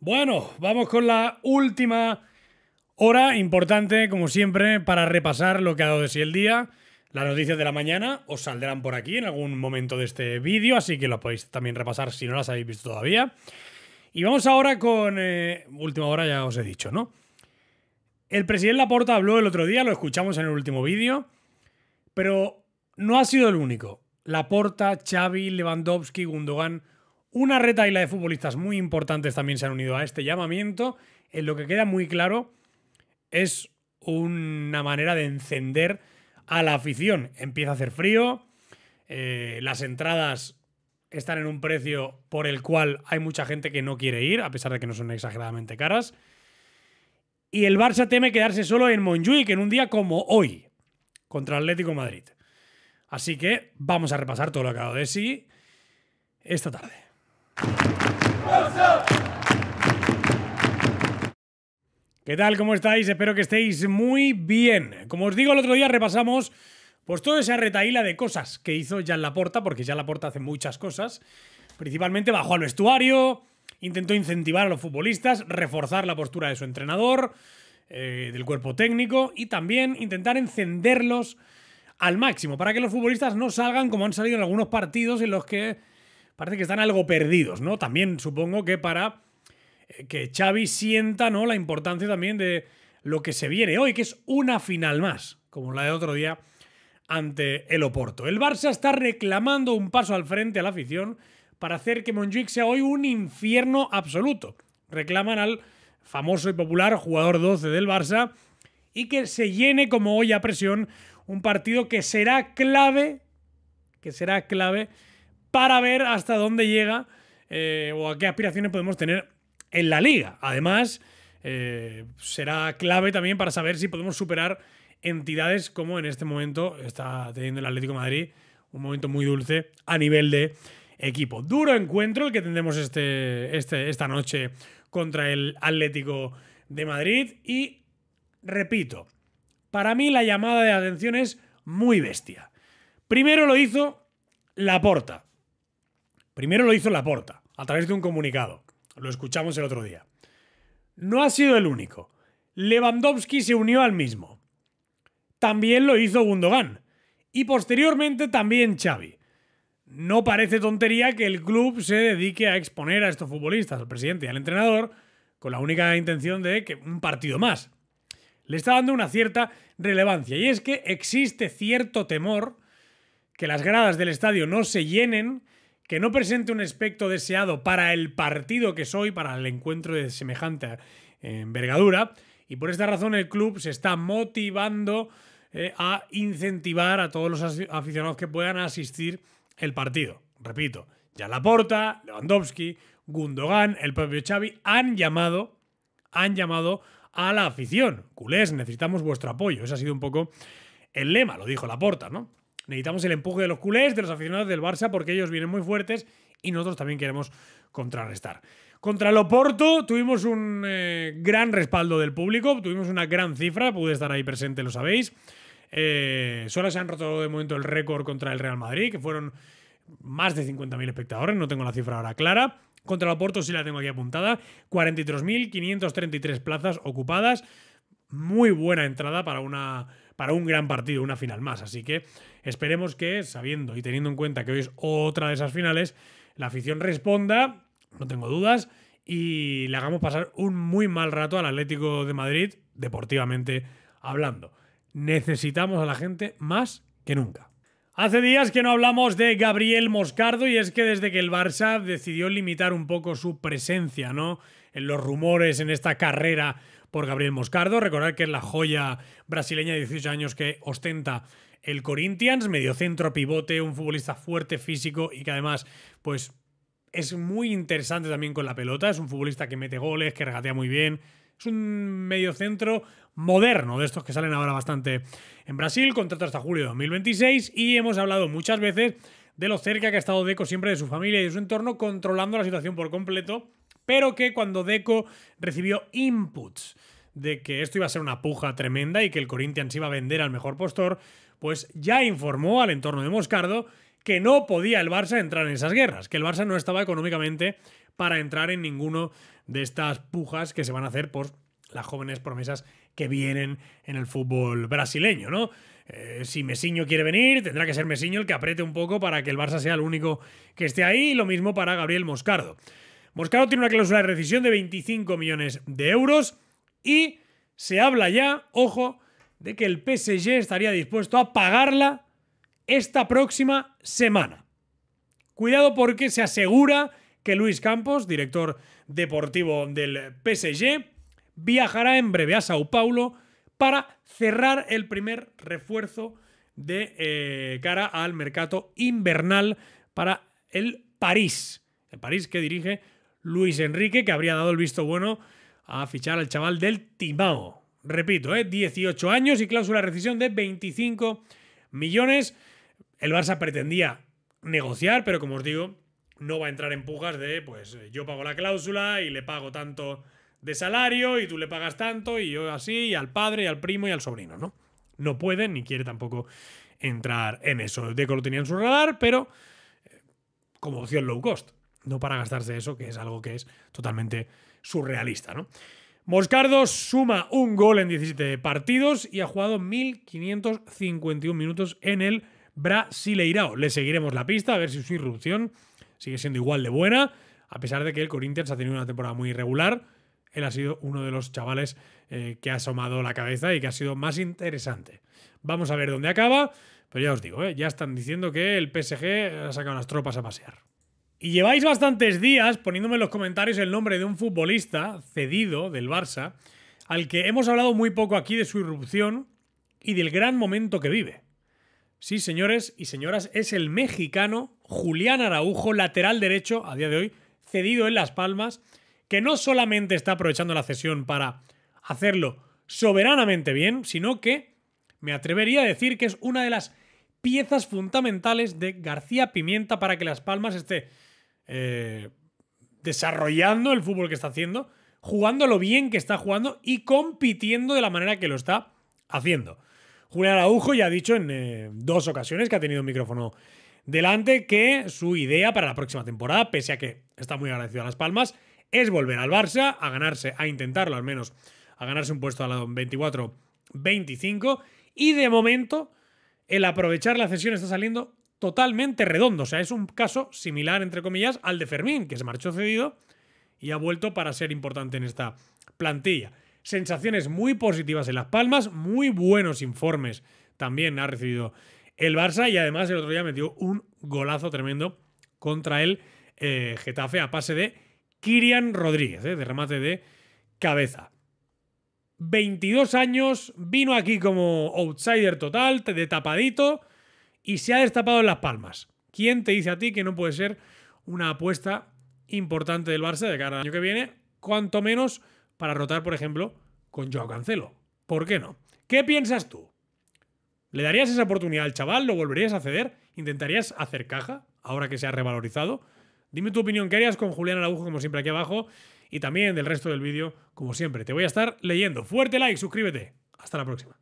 Bueno, vamos con la última hora importante, como siempre, para repasar lo que ha dado de sí el día. Las noticias de la mañana os saldrán por aquí en algún momento de este vídeo, así que lo podéis también repasar si no las habéis visto todavía. Y vamos ahora con... Eh, última hora ya os he dicho, ¿no? El presidente Laporta habló el otro día, lo escuchamos en el último vídeo, pero no ha sido el único. Laporta, Xavi, Lewandowski, Gundogan una la de futbolistas muy importantes también se han unido a este llamamiento. En eh, lo que queda muy claro es una manera de encender a la afición. Empieza a hacer frío, eh, las entradas están en un precio por el cual hay mucha gente que no quiere ir, a pesar de que no son exageradamente caras. Y el Barça teme quedarse solo en Montjuic en un día como hoy, contra Atlético Madrid. Así que vamos a repasar todo lo que ha de sí esta tarde. ¿Qué tal? ¿Cómo estáis? Espero que estéis muy bien. Como os digo, el otro día repasamos pues toda esa retaíla de cosas que hizo Jan Laporta, porque Jan Laporta hace muchas cosas. Principalmente bajó al vestuario, intentó incentivar a los futbolistas, reforzar la postura de su entrenador, eh, del cuerpo técnico y también intentar encenderlos al máximo para que los futbolistas no salgan como han salido en algunos partidos en los que parece que están algo perdidos, ¿no? También supongo que para eh, que Xavi sienta, ¿no? La importancia también de lo que se viene hoy, que es una final más, como la de otro día ante el Oporto. El Barça está reclamando un paso al frente a la afición para hacer que monjuic sea hoy un infierno absoluto. Reclaman al famoso y popular jugador 12 del Barça y que se llene como hoy a presión un partido que será clave, que será clave para ver hasta dónde llega eh, o a qué aspiraciones podemos tener en la liga. Además, eh, será clave también para saber si podemos superar entidades como en este momento está teniendo el Atlético Madrid, un momento muy dulce a nivel de equipo. Duro encuentro el que tendremos este, este, esta noche contra el Atlético de Madrid y, repito, para mí la llamada de atención es muy bestia. Primero lo hizo Laporta. Primero lo hizo Laporta, a través de un comunicado. Lo escuchamos el otro día. No ha sido el único. Lewandowski se unió al mismo. También lo hizo Gundogan. Y posteriormente también Xavi. No parece tontería que el club se dedique a exponer a estos futbolistas, al presidente y al entrenador, con la única intención de que un partido más. Le está dando una cierta relevancia. Y es que existe cierto temor que las gradas del estadio no se llenen que no presente un aspecto deseado para el partido que soy, para el encuentro de semejante eh, envergadura, y por esta razón el club se está motivando eh, a incentivar a todos los aficionados que puedan asistir el partido. Repito, ya Laporta, Lewandowski, Gundogan, el propio Xavi han llamado, han llamado a la afición. Culés, necesitamos vuestro apoyo. Ese ha sido un poco el lema, lo dijo Laporta, ¿no? necesitamos el empuje de los culés, de los aficionados del Barça, porque ellos vienen muy fuertes y nosotros también queremos contrarrestar. Contra el Loporto tuvimos un eh, gran respaldo del público, tuvimos una gran cifra, pude estar ahí presente, lo sabéis. Eh, solo se han roto de momento el récord contra el Real Madrid, que fueron más de 50.000 espectadores, no tengo la cifra ahora clara. Contra Loporto sí la tengo aquí apuntada, 43.533 plazas ocupadas muy buena entrada para, una, para un gran partido, una final más. Así que esperemos que, sabiendo y teniendo en cuenta que hoy es otra de esas finales, la afición responda, no tengo dudas, y le hagamos pasar un muy mal rato al Atlético de Madrid, deportivamente hablando. Necesitamos a la gente más que nunca. Hace días que no hablamos de Gabriel Moscardo y es que desde que el Barça decidió limitar un poco su presencia, ¿no? En los rumores, en esta carrera por Gabriel Moscardo. Recordad que es la joya brasileña de 18 años que ostenta el Corinthians, mediocentro, pivote, un futbolista fuerte, físico y que además, pues, es muy interesante también con la pelota. Es un futbolista que mete goles, que regatea muy bien. Es un mediocentro moderno, de estos que salen ahora bastante en Brasil. Contrato hasta julio de 2026 y hemos hablado muchas veces de lo cerca que ha estado Deco siempre de su familia y de su entorno, controlando la situación por completo pero que cuando Deco recibió inputs de que esto iba a ser una puja tremenda y que el Corinthians iba a vender al mejor postor, pues ya informó al entorno de Moscardo que no podía el Barça entrar en esas guerras, que el Barça no estaba económicamente para entrar en ninguno de estas pujas que se van a hacer por las jóvenes promesas que vienen en el fútbol brasileño, ¿no? Eh, si Mesiño quiere venir, tendrá que ser Mesiño el que apriete un poco para que el Barça sea el único que esté ahí, y lo mismo para Gabriel Moscardo. Moscaro tiene una cláusula de rescisión de 25 millones de euros y se habla ya, ojo, de que el PSG estaría dispuesto a pagarla esta próxima semana. Cuidado porque se asegura que Luis Campos, director deportivo del PSG, viajará en breve a Sao Paulo para cerrar el primer refuerzo de eh, cara al mercado invernal para el París. El París que dirige Luis Enrique, que habría dado el visto bueno a fichar al chaval del Timao. Repito, ¿eh? 18 años y cláusula de rescisión de 25 millones. El Barça pretendía negociar, pero como os digo, no va a entrar en pujas de, pues eh, yo pago la cláusula y le pago tanto de salario y tú le pagas tanto y yo así, y al padre, y al primo y al sobrino, ¿no? No puede ni quiere tampoco entrar en eso. Deco lo tenía en su radar, pero eh, como opción low cost no para gastarse eso, que es algo que es totalmente surrealista, ¿no? Moscardo suma un gol en 17 partidos y ha jugado 1.551 minutos en el Brasileirao. Le seguiremos la pista a ver si su irrupción sigue siendo igual de buena, a pesar de que el Corinthians ha tenido una temporada muy irregular. Él ha sido uno de los chavales eh, que ha asomado la cabeza y que ha sido más interesante. Vamos a ver dónde acaba, pero ya os digo, eh, ya están diciendo que el PSG ha sacado las tropas a pasear. Y lleváis bastantes días poniéndome en los comentarios el nombre de un futbolista cedido del Barça, al que hemos hablado muy poco aquí de su irrupción y del gran momento que vive. Sí, señores y señoras, es el mexicano Julián Araujo, lateral derecho a día de hoy, cedido en Las Palmas, que no solamente está aprovechando la cesión para hacerlo soberanamente bien, sino que me atrevería a decir que es una de las piezas fundamentales de García Pimienta para que Las Palmas esté eh, desarrollando el fútbol que está haciendo, jugando lo bien que está jugando y compitiendo de la manera que lo está haciendo. Julián Araujo ya ha dicho en eh, dos ocasiones que ha tenido un micrófono delante que su idea para la próxima temporada, pese a que está muy agradecido a Las Palmas, es volver al Barça, a ganarse, a intentarlo al menos, a ganarse un puesto a la 24-25 y de momento el aprovechar la cesión está saliendo totalmente redondo. O sea, es un caso similar, entre comillas, al de Fermín, que se marchó cedido y ha vuelto para ser importante en esta plantilla. Sensaciones muy positivas en Las Palmas, muy buenos informes también ha recibido el Barça y además el otro día metió un golazo tremendo contra el eh, Getafe a pase de Kirian Rodríguez, eh, de remate de cabeza. 22 años, vino aquí como outsider total, de tapadito, y se ha destapado en Las Palmas. ¿Quién te dice a ti que no puede ser una apuesta importante del Barça de cara al año que viene? Cuanto menos para rotar, por ejemplo, con Joao Cancelo. ¿Por qué no? ¿Qué piensas tú? ¿Le darías esa oportunidad al chaval? ¿Lo volverías a ceder? ¿Intentarías hacer caja ahora que se ha revalorizado? Dime tu opinión, ¿qué harías con Julián Araujo, como siempre, aquí abajo? Y también del resto del vídeo, como siempre. Te voy a estar leyendo. Fuerte like, suscríbete. Hasta la próxima.